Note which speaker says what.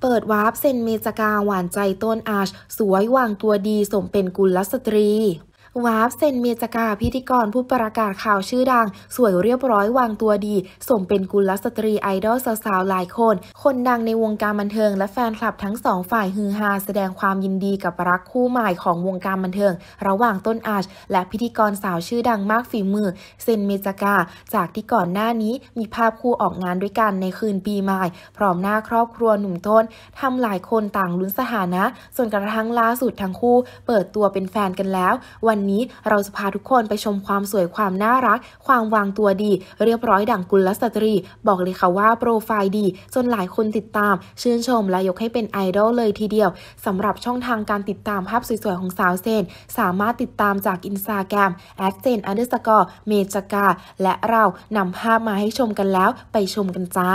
Speaker 1: เปิดวาร์ปเซนเมจกาหวานใจต้นอาชสวยวางตัวดีสมเป็นกุลสตรีวาร์ฟเซนเมจกาพิธีกรผู้ประกาศข่าวชื่อดัง สวยเรียบร้อยวางตัวดีสมเป็นกุลสตรีไอดอลสาวๆหลายคน คนดังในวงการบันเทิงและแฟนคลับทั้งสองฝ่ายฮือฮาแสดงความยินดีกับรักคู่ใหม่ของวงการบันเทิง ระหว่างต้นอาชและพิธีกรสาวชื่อดังมากฝีมือ เซนเมจกาจากที่ก่อนหน้านี้มีภาพคู่ออกงานด้วยกันในคืนปีใหม่ พร้อมหน้าครอบครัวหนุ่มต้นทำหลายคนต่างลุ้นสถานะ ส่วนกระทั่งล่าสุดทั้งคู่ เปิดตัวเป็นแฟนกันแล้ววันนี้เราจะพาทุกคนไปชมความสวยความน่ารัก ความวางตัวดี เรียบร้อยดั่งกุลสตรี บอกเลยค่ะว่าโปรไฟล์ดี จนหลายคนติดตาม ชื่นชมและยกให้เป็นไอดอลเลยทีเดียวสำหรับช่องทางการติดตามภาพสวยๆ ของสาวเซนสามารถติดตามจากอินสตาแกรมเซ s e n u n d e r s c o r e m e j จ k a และเรานำภาพมาให้ชมกันแล้วไปชมกันจ้า